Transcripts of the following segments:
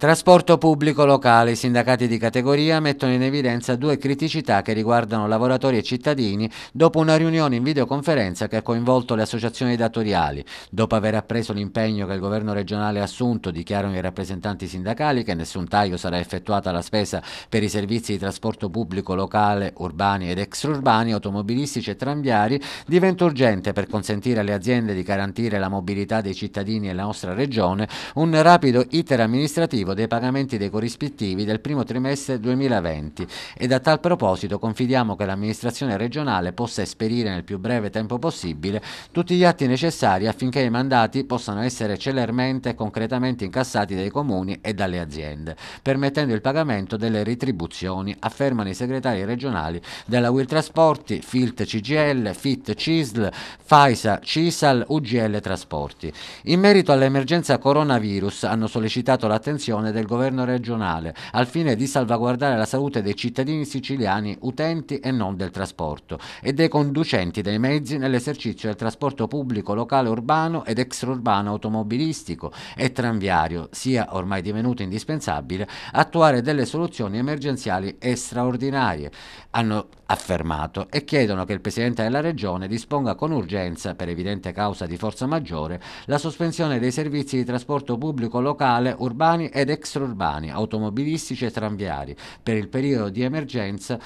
Trasporto pubblico locale. I sindacati di categoria mettono in evidenza due criticità che riguardano lavoratori e cittadini dopo una riunione in videoconferenza che ha coinvolto le associazioni datoriali. Dopo aver appreso l'impegno che il governo regionale ha assunto, dichiarano i rappresentanti sindacali che nessun taglio sarà effettuato alla spesa per i servizi di trasporto pubblico locale, urbani ed extraurbani, automobilistici e tranviari, diventa urgente per consentire alle aziende di garantire la mobilità dei cittadini e la nostra regione un rapido iter amministrativo effettivo dei pagamenti dei corrispettivi del primo trimestre 2020 e a tal proposito confidiamo che l'amministrazione regionale possa esperire nel più breve tempo possibile tutti gli atti necessari affinché i mandati possano essere celermente e concretamente incassati dai comuni e dalle aziende, permettendo il pagamento delle retribuzioni, affermano i segretari regionali della Will Trasporti, FILT CGL, FIT CISL, FAISA CISAL, UGL Trasporti. In merito all'emergenza coronavirus hanno sollecitato l'attenzione decisione del governo regionale al fine di salvaguardare la salute dei cittadini siciliani utenti e non del trasporto e dei conducenti dei mezzi nell'esercizio del trasporto pubblico locale urbano ed extraurbano automobilistico e tranviario, sia ormai divenuto indispensabile attuare delle soluzioni emergenziali e straordinarie, hanno affermato e chiedono che il Presidente della Regione disponga con urgenza, per evidente causa di forza maggiore, la sospensione dei servizi di trasporto pubblico locale, urbani ed ed extraurbani, automobilistici e tranviari per il periodo di emergenza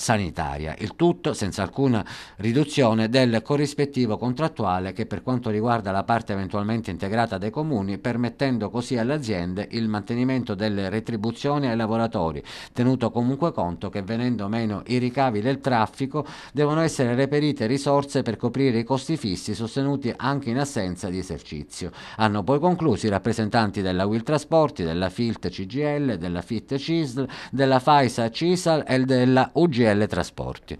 sanitaria, il tutto senza alcuna riduzione del corrispettivo contrattuale che per quanto riguarda la parte eventualmente integrata dei comuni, permettendo così alle aziende il mantenimento delle retribuzioni ai lavoratori, tenuto comunque conto che venendo meno i ricavi del traffico devono essere reperite risorse per coprire i costi fissi sostenuti anche in assenza di esercizio. Hanno poi concluso i rappresentanti della Will Trasporti, della FILT CGL, della FIT CISL, della FAISA CISAL e della UGL CGL Trasporti.